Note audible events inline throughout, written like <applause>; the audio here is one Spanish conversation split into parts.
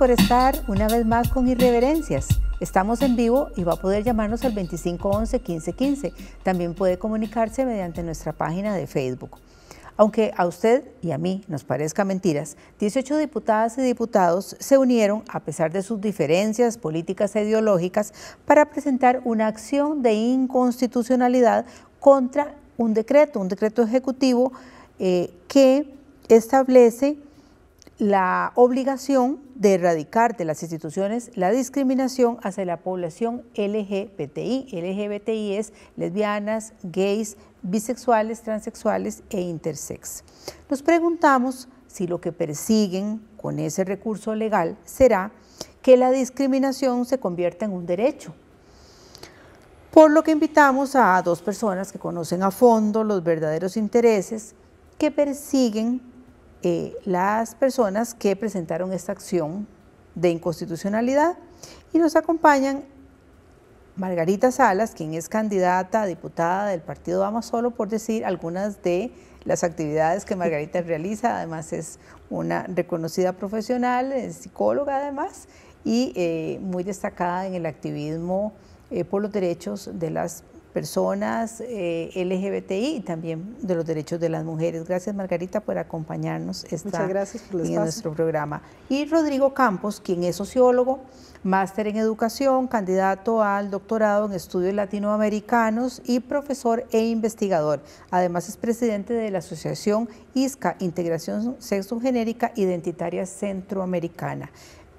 por estar una vez más con Irreverencias. Estamos en vivo y va a poder llamarnos al 2511-1515. También puede comunicarse mediante nuestra página de Facebook. Aunque a usted y a mí nos parezca mentiras, 18 diputadas y diputados se unieron, a pesar de sus diferencias políticas e ideológicas, para presentar una acción de inconstitucionalidad contra un decreto, un decreto ejecutivo eh, que establece la obligación de erradicar de las instituciones la discriminación hacia la población LGBTI. LGBTI es lesbianas, gays, bisexuales, transexuales e intersex. Nos preguntamos si lo que persiguen con ese recurso legal será que la discriminación se convierta en un derecho. Por lo que invitamos a dos personas que conocen a fondo los verdaderos intereses que persiguen eh, las personas que presentaron esta acción de inconstitucionalidad y nos acompañan Margarita Salas, quien es candidata a diputada del partido Vamos Solo, por decir algunas de las actividades que Margarita <laughs> realiza. Además es una reconocida profesional, es psicóloga además y eh, muy destacada en el activismo eh, por los derechos de las personas eh, LGBTI y también de los derechos de las mujeres. Gracias Margarita por acompañarnos esta, en nuestro programa. Y Rodrigo Campos, quien es sociólogo, máster en educación, candidato al doctorado en estudios latinoamericanos y profesor e investigador. Además es presidente de la Asociación ISCA, Integración Sexo-Genérica Identitaria Centroamericana.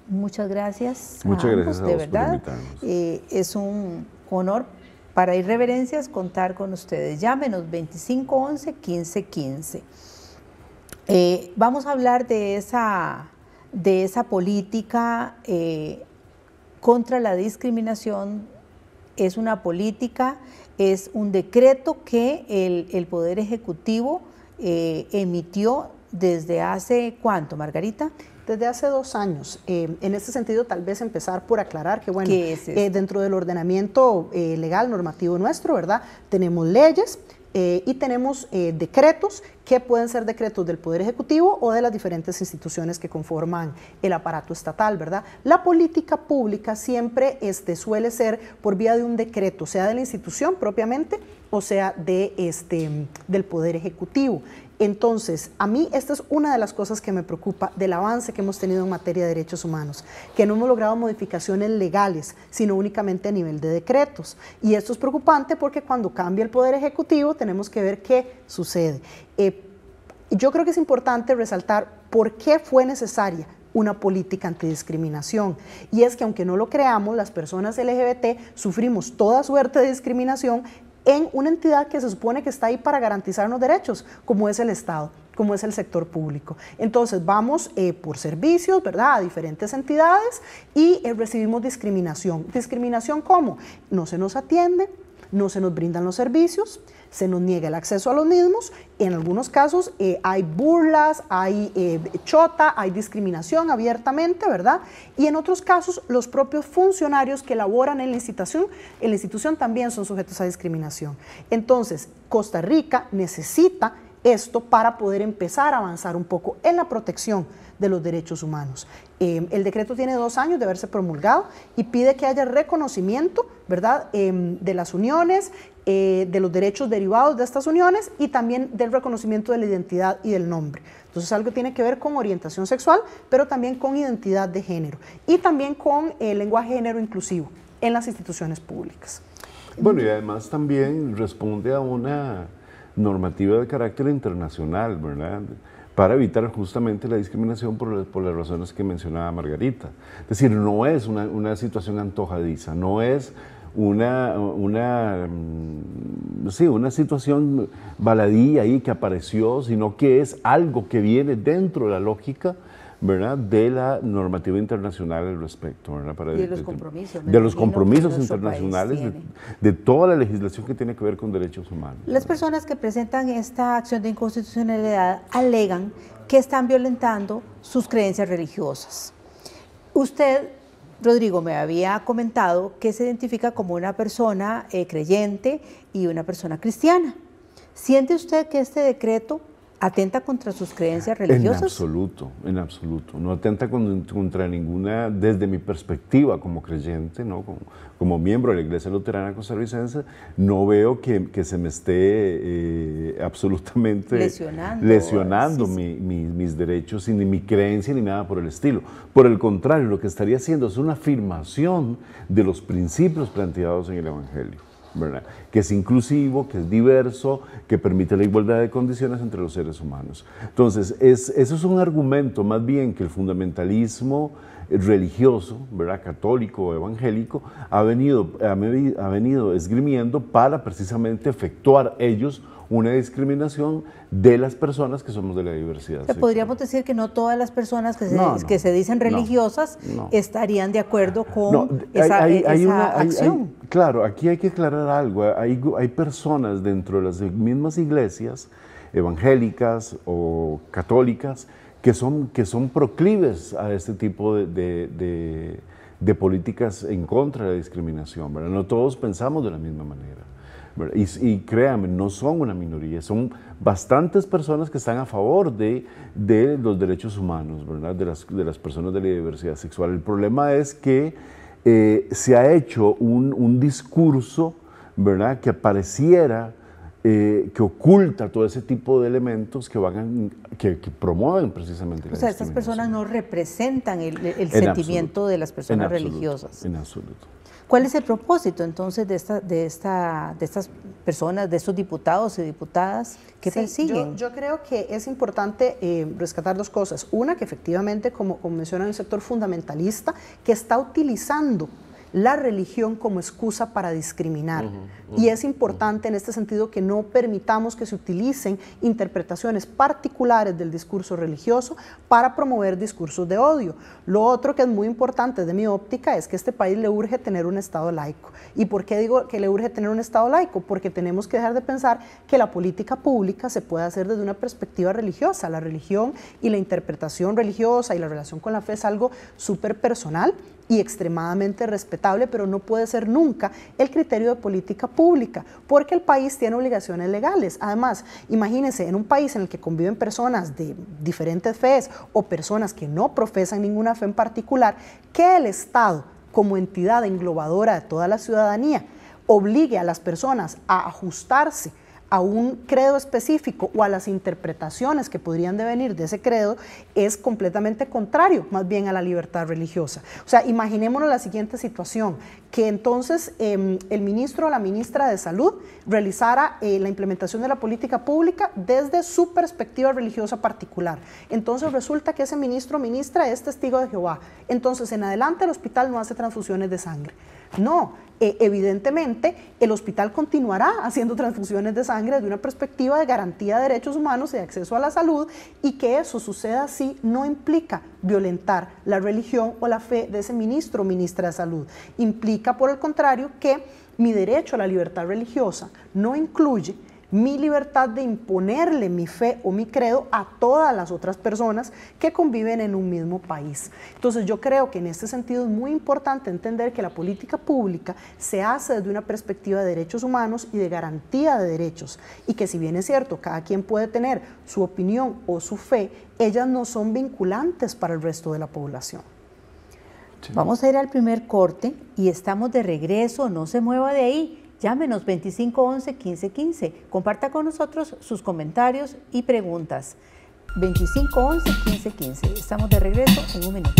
Muchas gracias. Muchas gracias de verdad. Eh, es un honor para irreverencias, contar con ustedes. Llámenos 2511 1515. Eh, vamos a hablar de esa, de esa política eh, contra la discriminación. Es una política, es un decreto que el, Poder Ejecutivo eh, emitió desde hace cuánto, Margarita? Desde hace dos años. Eh, en este sentido, tal vez empezar por aclarar que, bueno, eh, dentro del ordenamiento eh, legal normativo nuestro, ¿verdad? Tenemos leyes, y tenemos decretos que pueden ser decretos del Poder Ejecutivo o de las diferentes instituciones que conforman el aparato estatal, ¿verdad? La política pública siempre este, suele ser por vía de un decreto, sea de la institución propiamente o sea de, este, del Poder Ejecutivo. Entonces, a mí esta es una de las cosas que me preocupa del avance que hemos tenido en materia de derechos humanos, que no hemos logrado modificaciones legales, sino únicamente a nivel de decretos. Y esto es preocupante porque cuando cambia el Poder Ejecutivo tenemos que ver qué sucede. Eh, yo creo que es importante resaltar por qué fue necesaria una política antidiscriminación. Y es que aunque no lo creamos, las personas LGBT sufrimos toda suerte de discriminación en una entidad que se supone que está ahí para garantizar garantizarnos derechos, como es el Estado como es el sector público. Entonces vamos eh, por servicios, ¿verdad?, a diferentes entidades y eh, recibimos discriminación. ¿Discriminación cómo? No se nos atiende, no se nos brindan los servicios, se nos niega el acceso a los mismos. En algunos casos eh, hay burlas, hay eh, chota, hay discriminación abiertamente, ¿verdad? Y en otros casos los propios funcionarios que laboran en la en la institución también son sujetos a discriminación. Entonces, Costa Rica necesita esto para poder empezar a avanzar un poco en la protección de los derechos humanos. Em, el decreto tiene dos años de haberse promulgado y pide que haya reconocimiento, ¿verdad?, em, de las uniones, eh, de los derechos derivados de estas uniones y también del reconocimiento de la identidad y del nombre. Entonces algo tiene que ver con orientación sexual, pero también con identidad de género y también con el lenguaje género inclusivo en las instituciones públicas. Bueno, y además también responde a una normativa de carácter internacional, ¿verdad? para evitar justamente la discriminación por, las, razones que mencionaba Margarita. Es decir, no es una, una situación antojadiza, no es una, una, mm, una situación baladí ahí que apareció, sino que es algo que viene dentro de la lógica de la normativa internacional al respecto, de los compromisos. internacionales, de, toda la legislación que tiene que ver con derechos humanos. Las personas que presentan esta acción de inconstitucionalidad alegan que están violentando sus creencias religiosas. Usted, Rodrigo, me había comentado que se identifica como una persona eh, creyente y una persona cristiana. ¿Siente usted que este decreto ¿Atenta contra sus creencias religiosas? En absoluto, en absoluto. No atenta contra ninguna, desde mi perspectiva como creyente, ¿no? como, miembro de la Iglesia Luterana Costarricense, no veo que, se me esté eh, absolutamente lesionando, mis derechos, ni mi creencia, ni nada por el estilo. Por el contrario, lo que estaría haciendo es una afirmación de los principios planteados en el Evangelio que es inclusivo, que es diverso, que permite la igualdad de condiciones entre los seres humanos. Entonces, eso es un argumento más bien que el fundamentalismo religioso, ¿verdad? católico o evangélico, ha venido, ha venido esgrimiendo para precisamente efectuar ellos una discriminación de las personas que somos de la diversidad. podríamos decir que no todas las personas que se, dicen religiosas estarían de acuerdo con esa, acción. claro, aquí hay que aclarar algo. ¿eh? hay personas dentro de las mismas iglesias evangélicas o católicas que son, que son proclives a este tipo de, políticas en contra de la discriminación. No todos pensamos de la misma manera. Y, créanme, no son una minoría, son bastantes personas que están a favor de, los derechos humanos, ¿verdad? De, las, personas de la diversidad sexual. El problema es que eh, se ha hecho un, discurso, Que pareciera... Eh, que oculta todo ese tipo de elementos que van promueven precisamente la O sea, estas personas no representan el, sentimiento de las personas religiosas. En absoluto. ¿Cuál es el propósito entonces de, esta, de, esta, de estas personas, de estos diputados y diputadas que sí, Yo, creo que es importante eh, rescatar dos cosas. Una, que efectivamente, como, como mencionan, el sector fundamentalista, que está utilizando la religión como excusa para discriminar. y es importante en este sentido que no permitamos que se utilicen interpretaciones particulares del discurso religioso para promover discursos de odio. Lo otro que es muy importante de mi óptica es que este país le urge tener un Estado laico. ¿Y por qué digo que le urge tener un Estado laico? Porque tenemos que dejar de pensar que la política pública se puede hacer desde una perspectiva religiosa. La religión y la interpretación religiosa y la relación con la fe es algo súper personal y extremadamente respetable, pero no puede ser nunca el criterio de política pública, porque el país tiene obligaciones legales. Además, imagínense, en un país en el que conviven personas de diferentes fees o personas que no profesan ninguna fe en particular, que el Estado, como entidad englobadora de toda la ciudadanía, obligue a las personas a ajustarse a un credo específico o a las interpretaciones que podrían devenir de ese credo es completamente contrario más bien a la libertad religiosa. O sea, imaginémonos la siguiente situación, que entonces em, el ministro o la ministra de Salud realizara eh, la implementación de la política pública desde su perspectiva religiosa particular. Entonces resulta que ese ministro o ministra es testigo de Jehová. Entonces en adelante el hospital no hace transfusiones de sangre. No, e, evidentemente el hospital continuará haciendo transfusiones de sangre desde una perspectiva de garantía de derechos humanos y de acceso a la salud y que eso suceda así no implica violentar la religión o la fe de ese ministro o ministra de salud. Implica, por el contrario, que mi derecho a la libertad religiosa no incluye mi libertad de imponerle mi fe o mi credo a todas las otras personas que conviven en un mismo país. Entonces yo creo que en este sentido es muy importante entender que la política pública se hace desde una perspectiva de derechos humanos y de garantía de derechos y que si bien es cierto, cada quien puede tener su opinión o su fe, ellas no son vinculantes para el resto de la población. Vamos a ir al primer corte y estamos de regreso, no se mueva de ahí. Llámenos 2511 1515. Comparta con nosotros sus comentarios y preguntas. 2511 1515. Estamos de regreso en un minuto.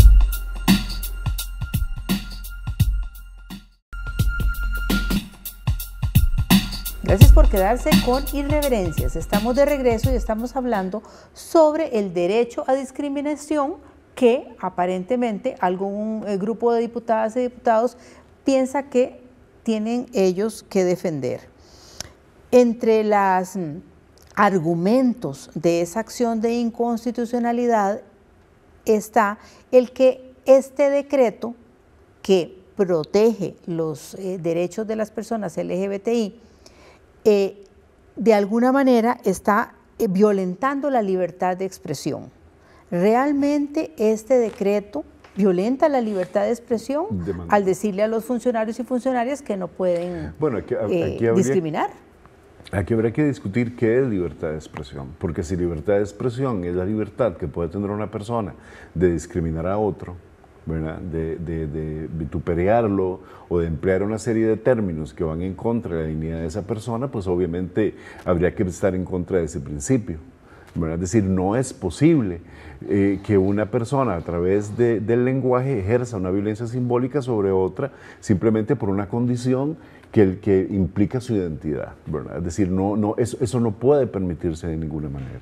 Gracias por quedarse con Irreverencias. Estamos de regreso y estamos hablando sobre el derecho a discriminación que aparentemente algún eh, grupo de diputadas y diputados piensa que tienen ellos que defender. Entre los mm, argumentos de esa acción de inconstitucionalidad está el que este decreto que protege los eh, derechos de las personas LGBTI, eh, de alguna manera está eh, violentando la libertad de expresión. Realmente este decreto violenta la libertad de expresión al decirle a los funcionarios y funcionarias que no pueden bueno, aquí, eh, habría, discriminar. Aquí habrá que discutir qué es libertad de expresión, porque si libertad de expresión es la libertad que puede tener una persona de discriminar a otro, De, de, de, o de emplear una serie de términos que van en contra de la dignidad de esa persona, pues obviamente habría que estar en contra de ese principio. Es decir, no es posible eh, que una persona a través del lenguaje ejerza una violencia simbólica sobre otra simplemente por una condición que, que implica su identidad. Es decir, no, no, eso, eso no puede permitirse de ninguna manera.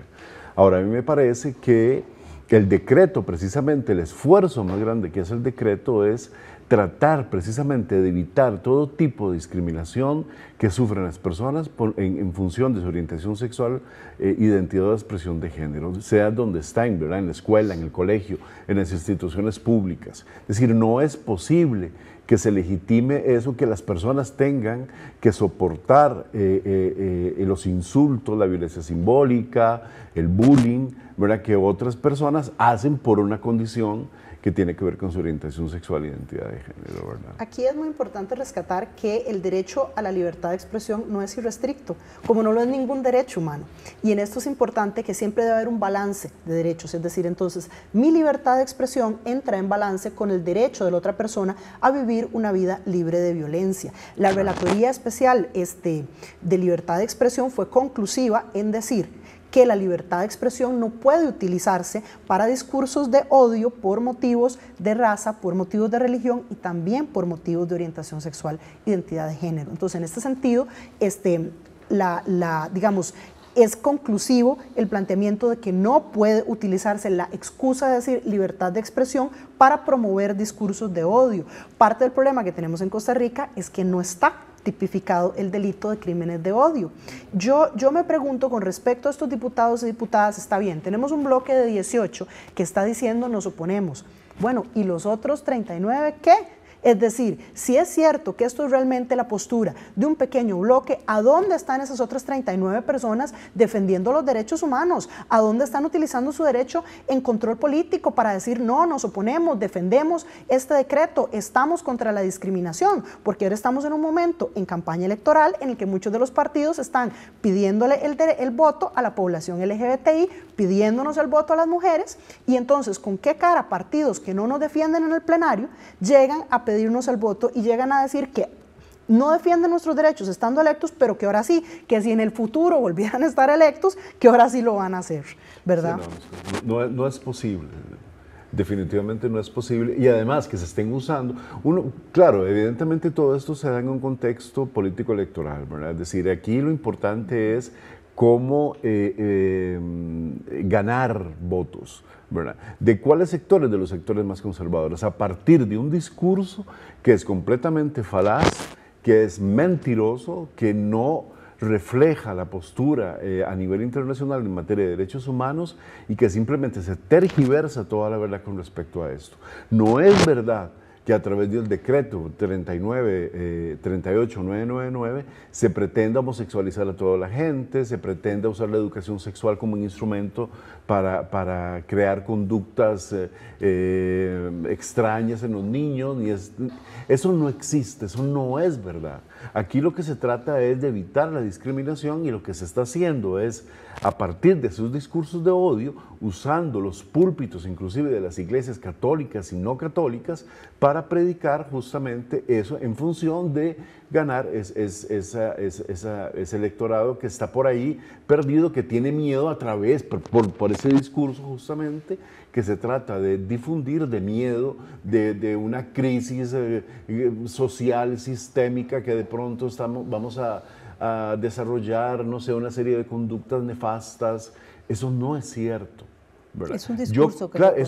Ahora, a mí me parece que el decreto, precisamente el esfuerzo más grande que es el decreto es tratar precisamente de evitar todo tipo de discriminación que sufren las personas en, función de su orientación sexual, eh, identidad o expresión de género, sea donde estén, ¿verdad? en la escuela, en el colegio, en las instituciones públicas. Es decir, no es posible que se legitime eso, que las personas tengan que soportar eh, eh, los insultos, la violencia simbólica, el bullying, ¿verdad? que otras personas hacen por una condición que tiene que ver con su orientación sexual e identidad de género. ¿verdad? Aquí es muy importante rescatar que el derecho a la libertad de expresión no es irrestricto, como no lo es ningún derecho humano. Y en esto es importante que siempre debe haber un balance de derechos, es decir, entonces mi libertad de expresión entra en balance con el derecho de la otra persona a vivir una vida libre de violencia. La Relatoría Especial este, de Libertad de Expresión fue conclusiva en decir que la libertad de expresión no puede utilizarse para discursos de odio por motivos de raza, por motivos de religión y también por motivos de orientación sexual, identidad de género. Entonces, en este sentido, este, la, la, digamos, es conclusivo el planteamiento de que no puede utilizarse la excusa de decir libertad de expresión para promover discursos de odio. Parte del problema que tenemos en Costa Rica es que no está tipificado el delito de crímenes de odio. Yo, yo me pregunto con respecto a estos diputados y diputadas, está bien, tenemos un bloque de 18 que está diciendo nos oponemos. Bueno, ¿y los otros 39 qué? Es decir, si es cierto que esto es realmente la postura de un pequeño bloque, ¿a dónde están esas otras 39 personas defendiendo los derechos humanos? ¿A dónde están utilizando su derecho en control político para decir, no, nos oponemos, defendemos este decreto, estamos contra la discriminación? Porque ahora estamos en un momento en campaña electoral en el que muchos de los partidos están pidiéndole el, voto a la población LGBTI, pidiéndonos el voto a las mujeres, y entonces, ¿con qué cara partidos que no nos defienden en el plenario llegan a pedirnos el voto y llegan a decir que no defienden nuestros derechos estando electos, pero que ahora sí, que si en el futuro volvieran a estar electos, que ahora sí lo van a hacer, ¿verdad? no, es posible. Definitivamente no es posible. Y además que se estén usando. Uno, claro, evidentemente todo esto se da en un contexto político electoral, ¿verdad? Es decir, aquí lo importante es cómo eh, eh, ganar votos. ¿De cuáles sectores? De los sectores más conservadores, a partir de un discurso que es completamente falaz, que es mentiroso, que no refleja la postura eh, a nivel internacional en materia de derechos humanos y que simplemente se tergiversa toda la verdad con respecto a esto. No es verdad que a través del decreto 39, 38999 eh, se pretenda homosexualizar a toda la gente, se pretenda usar la educación sexual como un instrumento para, crear conductas eh, eh, extrañas en los niños. Y eso no existe, eso no es verdad. Aquí lo que se trata es de evitar la discriminación y lo que se está haciendo es, a partir de sus discursos de odio, usando los púlpitos inclusive de las iglesias católicas y no católicas para predicar justamente eso en función de ganar es, ese electorado que está por ahí perdido, que tiene miedo a través, por, ese discurso justamente, que se trata de difundir de miedo, de, una crisis eh, eh, social, sistémica, que de pronto estamos, vamos a, a desarrollar, no sé, una serie de conductas nefastas. Eso no es cierto. Es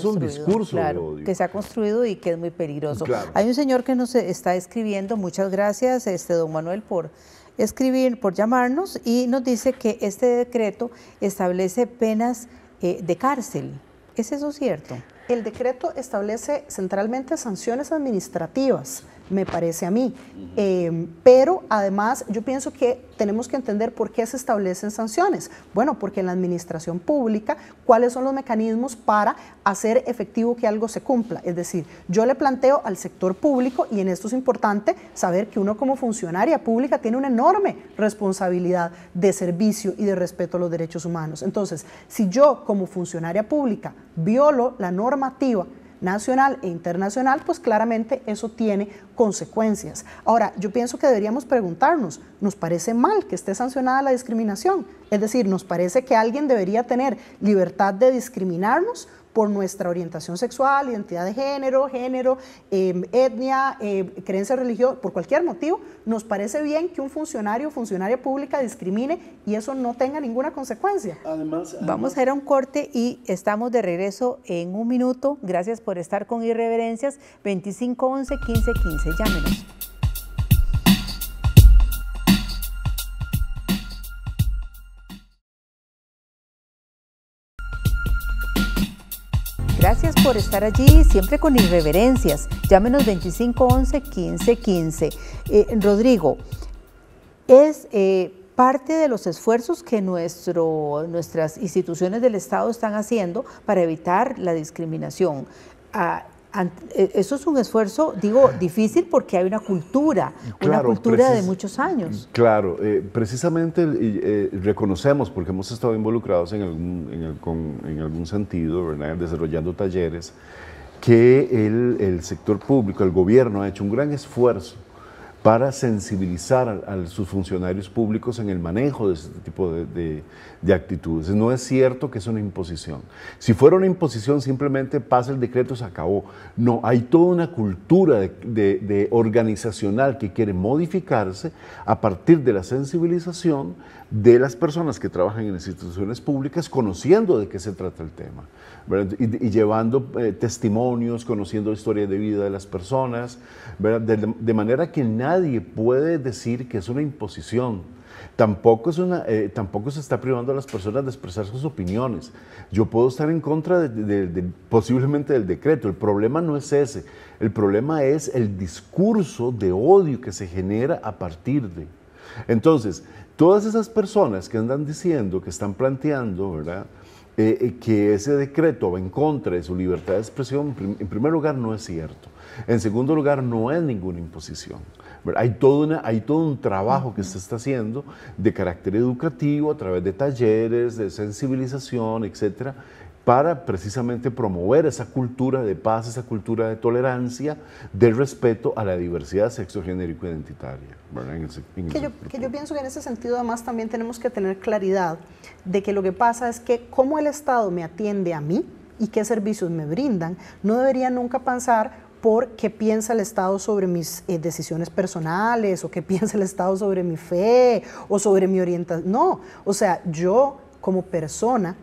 un discurso que se ha construido y que es muy peligroso. Hay un señor que nos está escribiendo, muchas gracias, este don Manuel, por escribir, por llamarnos, y nos dice que este decreto establece penas eh, de cárcel. ¿Es eso cierto? El decreto establece centralmente sanciones administrativas me parece a mí. Em, pero además yo pienso que tenemos que entender por qué se establecen sanciones. Bueno, porque en la administración pública, ¿cuáles son los mecanismos para hacer efectivo que algo se cumpla? Es decir, yo le planteo al sector público, y en esto es importante saber que uno como funcionaria pública tiene una enorme responsabilidad de servicio y de respeto a los derechos humanos. Entonces, si yo como funcionaria pública violo la normativa, nacional e internacional, pues claramente eso tiene consecuencias. Ahora, yo pienso que deberíamos preguntarnos, ¿nos parece mal que esté sancionada la discriminación? Es decir, ¿nos parece que alguien debería tener libertad de discriminarnos? por nuestra orientación sexual, identidad de género, género, em, etnia, em, creencia religiosa, por cualquier motivo, nos parece bien que un funcionario o funcionaria pública discrimine y eso no tenga ninguna consecuencia. Además, Vamos a ir a un corte y estamos de regreso en un minuto. Gracias por estar con Irreverencias 2511 1515. Llámenos. Gracias por estar allí, siempre con irreverencias. Llámenos 2511 1515. Eh, Rodrigo, es eh, parte de los esfuerzos que nuestro, nuestras instituciones del Estado están haciendo para evitar la discriminación. Ah, eh, eso es un esfuerzo, digo, difícil porque hay una cultura, una cultura de muchos años. Claro, eh, precisamente eh, reconocemos, porque hemos estado involucrados en algún, en, algún sentido, desarrollando talleres, que el, sector público, el gobierno ha hecho un gran esfuerzo para sensibilizar a, sus funcionarios públicos en el manejo de este tipo de, de actitudes. No es cierto que es una imposición. Si fuera una imposición, simplemente pasa el decreto, se acabó. No, hay toda una cultura de, organizacional que quiere modificarse a partir de la sensibilización de las personas que trabajan en instituciones públicas, conociendo de qué se trata el tema. Y, llevando eh, testimonios, conociendo la historia de vida de las personas, de manera que nadie puede decir que es una imposición eh, tampoco, se está privando a las personas de expresar sus opiniones. Yo puedo estar en contra de, posiblemente del decreto. El problema no es ese. El problema es el discurso de odio que se genera a partir de. Entonces, todas esas personas que andan diciendo, que están planteando, ¿verdad? Eh, eh, que ese decreto va en contra de su libertad de expresión, en primer lugar, no es cierto. En segundo lugar, no es ninguna imposición. Hay todo, un trabajo que se está haciendo de carácter educativo a través de talleres, de sensibilización, etcétera, para precisamente promover esa cultura de paz, esa cultura de tolerancia, del respeto a la diversidad genérico identitaria. que, yo, pienso que en ese sentido además también tenemos que tener claridad de que lo que pasa es que cómo el Estado me atiende a mí y qué servicios me brindan, no debería nunca pensar por qué piensa el Estado sobre mis eh, decisiones personales o qué piensa el Estado sobre mi fe o sobre mi orientación. No, o sea, yo como persona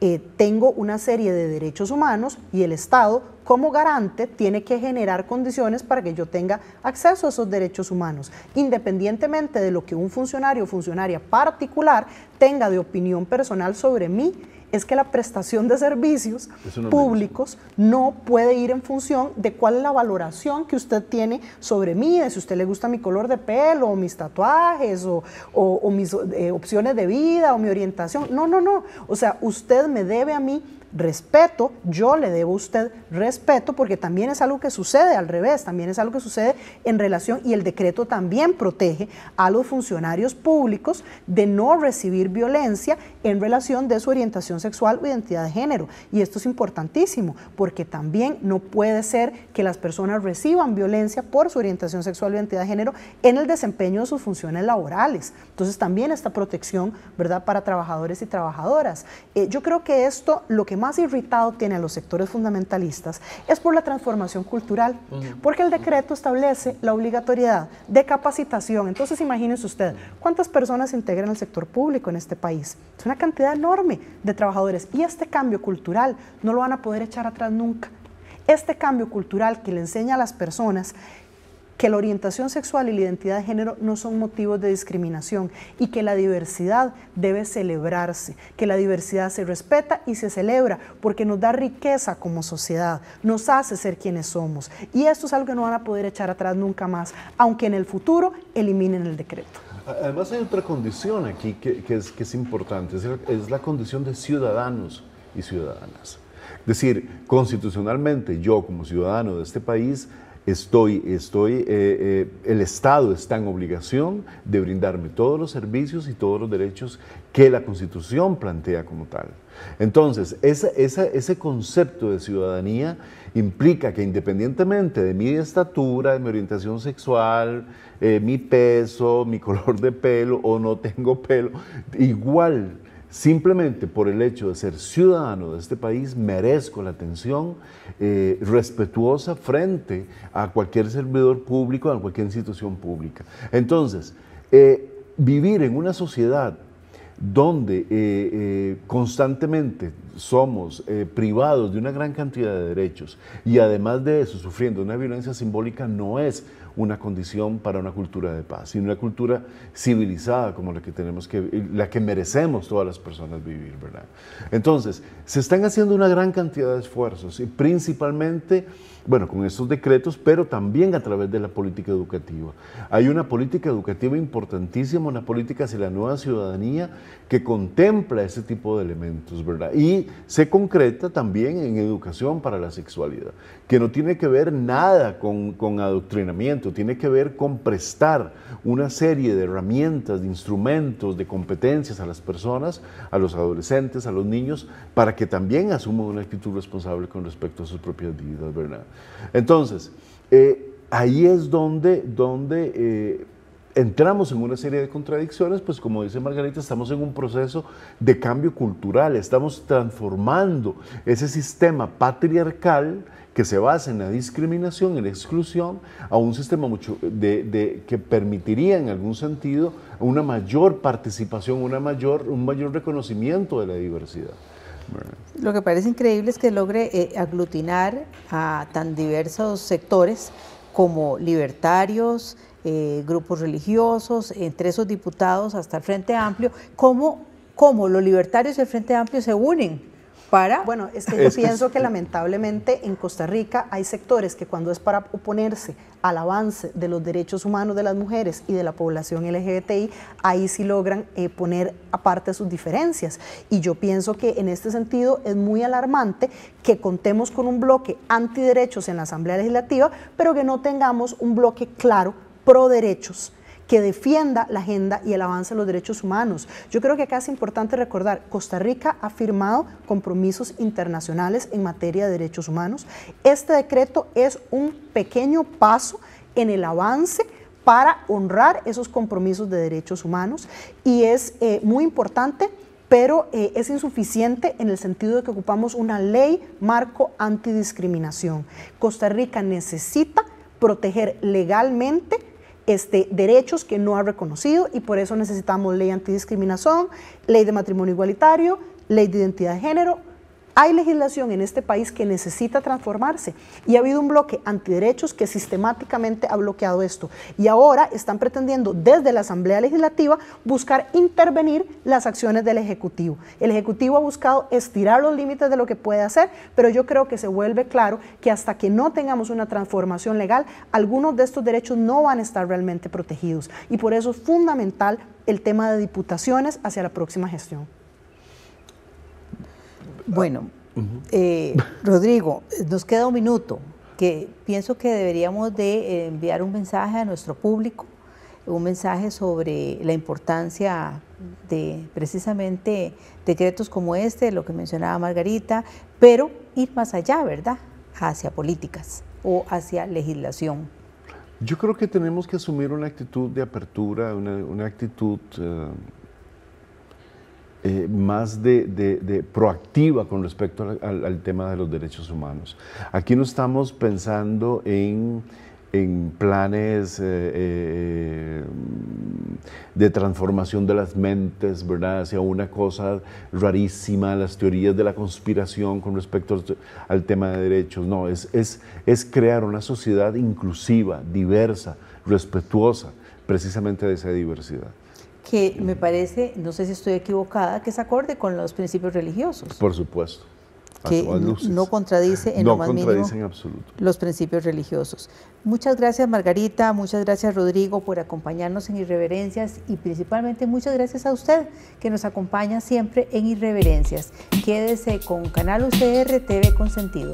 eh, tengo una serie de derechos humanos y el Estado como garante tiene que generar condiciones para que yo tenga acceso a esos derechos humanos, independientemente de lo que un funcionario o funcionaria particular tenga de opinión personal sobre mí es que la prestación de servicios públicos no puede ir en función de cuál es la valoración que usted tiene sobre mí, de si usted le gusta mi color de pelo, o mis tatuajes, o, mis eh, opciones de vida, o mi orientación. No, no, no. O sea, usted me debe a mí respeto, yo le debo a usted respeto, porque también es algo que sucede al revés, también es algo que sucede en relación, y el decreto también protege a los funcionarios públicos de no recibir violencia en relación de su orientación sexual o identidad de género. Y esto es importantísimo, porque también no puede ser que las personas reciban violencia por su orientación sexual o identidad de género en el desempeño de sus funciones laborales. Entonces también esta protección, ¿verdad?, para trabajadores y trabajadoras. Eh, yo creo que esto lo que más más irritado tiene a los sectores fundamentalistas es por la transformación cultural, porque el decreto establece la obligatoriedad de capacitación. Entonces, imagínense usted, ¿cuántas personas integran el sector público en este país? Es una cantidad enorme de trabajadores y este cambio cultural no lo van a poder echar atrás nunca. Este cambio cultural que le enseña a las personas que la orientación sexual y la identidad de género no son motivos de discriminación y que la diversidad debe celebrarse, que la diversidad se respeta y se celebra porque nos da riqueza como sociedad, nos hace ser quienes somos. Y esto es algo que no van a poder echar atrás nunca más, aunque en el futuro eliminen el decreto. Además hay otra condición aquí que, es, importante, la, es la condición de ciudadanos y ciudadanas. Es decir, constitucionalmente yo como ciudadano de este país Estoy, estoy, eh, eh, el Estado está en obligación de brindarme todos los servicios y todos los derechos que la Constitución plantea como tal. Entonces, ese concepto de ciudadanía implica que independientemente de mi estatura, de mi orientación sexual, eh, mi peso, mi <laughs> color de pelo o no tengo pelo, igual Simplemente por el hecho de ser ciudadano de este país merezco la atención eh, respetuosa frente a cualquier servidor público, a cualquier institución pública. Entonces, eh, vivir en una sociedad donde eh, constantemente somos eh, privados de una gran cantidad de derechos y además de eso sufriendo una violencia simbólica no es una condición para una cultura de paz, sino una cultura civilizada como la que tenemos que eh, la que merecemos todas las personas vivir, ¿verdad? Entonces, se están haciendo una gran cantidad de esfuerzos y principalmente bueno, con estos decretos, pero también a través de la política educativa. Hay una política educativa importantísima, una política hacia la nueva ciudadanía que contempla ese tipo de elementos, ¿verdad? Y se concreta también en educación para la sexualidad, que no tiene que ver nada con, adoctrinamiento, tiene que ver con prestar una serie de herramientas, de instrumentos, de competencias a las personas, a los adolescentes, a los niños, para que también asuman una actitud responsable con respecto a sus propias vidas, ¿verdad? Entonces, eh, ahí es donde, donde eh, entramos en una serie de contradicciones, pues como dice Margarita, estamos en un proceso de cambio cultural, estamos transformando ese sistema patriarcal que se basa en la discriminación, en la exclusión, a un sistema mucho de, que permitiría en algún sentido una mayor participación, una mayor, un mayor reconocimiento de la diversidad. Lo que parece increíble es que logre eh, aglutinar a tan diversos sectores como libertarios, eh, grupos religiosos, entre esos diputados hasta el Frente Amplio, cómo, cómo los libertarios y el Frente Amplio se unen para... Bueno, es que <laughs> yo pienso que... lamentablemente en Costa Rica hay sectores que cuando es para oponerse al avance de los derechos humanos de las mujeres y de la población LGBTI, ahí sí logran eh, poner aparte sus diferencias. Y yo pienso que en este sentido es muy alarmante que contemos con un bloque antiderechos en la Asamblea Legislativa, pero que no tengamos un bloque claro pro derechos que defienda la agenda y el avance de los derechos humanos. Yo creo que acá es importante recordar, Costa Rica ha firmado compromisos internacionales en materia de derechos humanos. Este decreto es un pequeño paso en el avance para honrar esos compromisos de derechos humanos y es eh, muy importante pero eh, es insuficiente en el sentido de que ocupamos una ley marco antidiscriminación. Costa Rica necesita proteger legalmente este, derechos que no ha reconocido y por eso necesitamos ley antidiscriminación, ley de matrimonio igualitario, ley de identidad de género, hay legislación en este país que necesita transformarse y ha habido un bloque antiderechos que sistemáticamente ha bloqueado esto. Y ahora están pretendiendo desde la Asamblea Legislativa buscar intervenir las acciones del Ejecutivo. El Ejecutivo ha buscado estirar los límites de lo que puede hacer, pero yo creo que se vuelve claro que hasta que no tengamos una transformación legal, algunos de estos derechos no van a estar realmente protegidos. Y por eso es fundamental el tema de diputaciones hacia la próxima gestión. Bueno, eh, Rodrigo, nos queda un minuto que pienso que deberíamos de enviar un mensaje a nuestro público, un mensaje sobre la importancia de precisamente decretos como este, lo que mencionaba Margarita, pero ir más allá, ¿verdad? Hacia políticas o hacia legislación. Yo creo que tenemos que asumir una actitud de apertura, una, actitud... Eh, eh, más de, proactiva con respecto al, tema de los derechos humanos. Aquí no estamos pensando en, planes eh, eh, de transformación de las mentes, ¿verdad? Hacia una cosa rarísima, las teorías de la conspiración con respecto al tema de derechos. No, es crear una sociedad inclusiva, diversa, respetuosa, precisamente de esa diversidad que me parece, no sé si estoy equivocada, que es acorde con los principios religiosos. Por supuesto. que no contradice en lo más mínimo absoluto. los principios religiosos. Muchas gracias Margarita, muchas gracias Rodrigo por acompañarnos en Irreverencias y principalmente muchas gracias a usted que nos acompaña siempre en Irreverencias. Quédese con Canal UCR TV Consentido.